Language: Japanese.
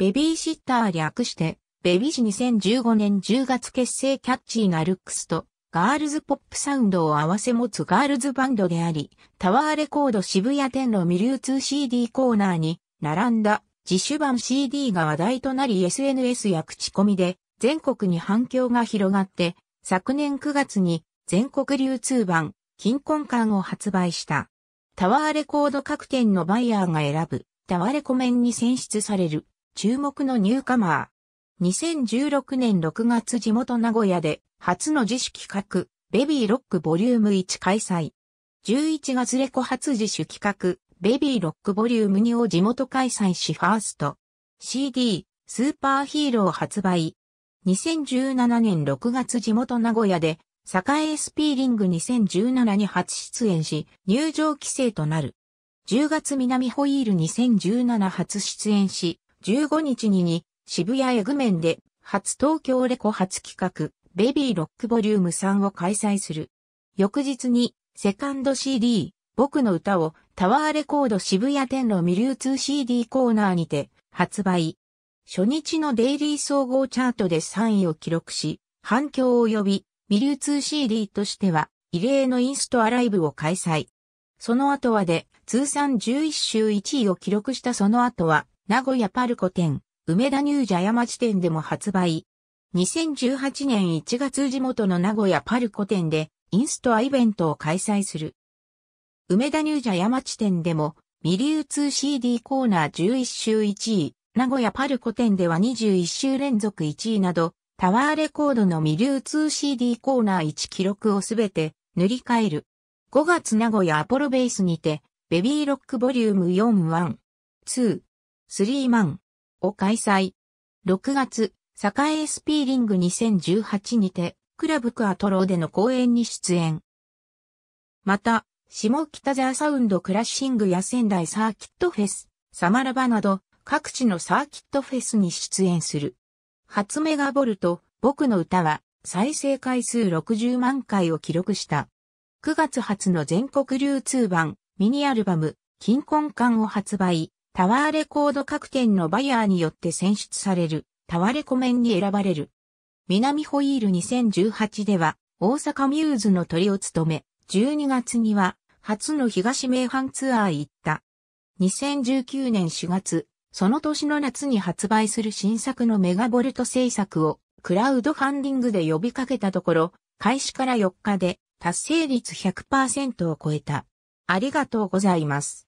ベビーシッター略して、ベビージ2015年10月結成キャッチーなルックスと、ガールズポップサウンドを合わせ持つガールズバンドであり、タワーレコード渋谷店の未流通 CD コーナーに、並んだ自主版 CD が話題となり SNS や口コミで、全国に反響が広がって、昨年9月に全国流通版、金婚館を発売した。タワーレコード各店のバイヤーが選ぶ、タワレコ面に選出される注目のニューカマー。2016年6月地元名古屋で初の自主企画、ベビーロックボリューム1開催。11月レコ初自主企画、ベビーロックボリューム2を地元開催しファースト。CD、スーパーヒーロー発売。2017年6月地元名古屋で、栄ピーリング2017に初出演し、入場規制となる。10月南ホイール2017初出演し、15日にに渋谷エグメンで初東京レコ初企画ベビーロックボリューム3を開催する。翌日にセカンド CD 僕の歌をタワーレコード渋谷店の未流通 CD コーナーにて発売。初日のデイリー総合チャートで3位を記録し、反響を呼び、未流通 CD としては異例のインストアライブを開催。その後はで通算11週1位を記録したその後は名古屋パルコ店、梅田ニュージャ山地店でも発売。2018年1月地元の名古屋パルコ店でインストアイベントを開催する。梅田ニュージャ山地店でもミリュー 2CD コーナー11週1位、名古屋パルコ店では21週連続1位など、タワーレコードのミリュー 2CD コーナー1記録をすべて塗り替える。5月名古屋アポロベースにて、ベビーロックボリューム4-1、2、スリーマンを開催。6月、栄スピーリング2018にて、クラブクアトローでの公演に出演。また、下北沢サウンドクラッシングや仙台サーキットフェス、サマラバなど、各地のサーキットフェスに出演する。初メガボルト、僕の歌は、再生回数60万回を記録した。9月初の全国流通版、ミニアルバム、金婚館を発売。タワーレコード各店のバイヤーによって選出される、タワレコ面に選ばれる。南ホイール2018では、大阪ミューズの鳥を務め、12月には、初の東名阪ツアー行った。2019年4月、その年の夏に発売する新作のメガボルト制作を、クラウドファンディングで呼びかけたところ、開始から4日で、達成率100%を超えた。ありがとうございます。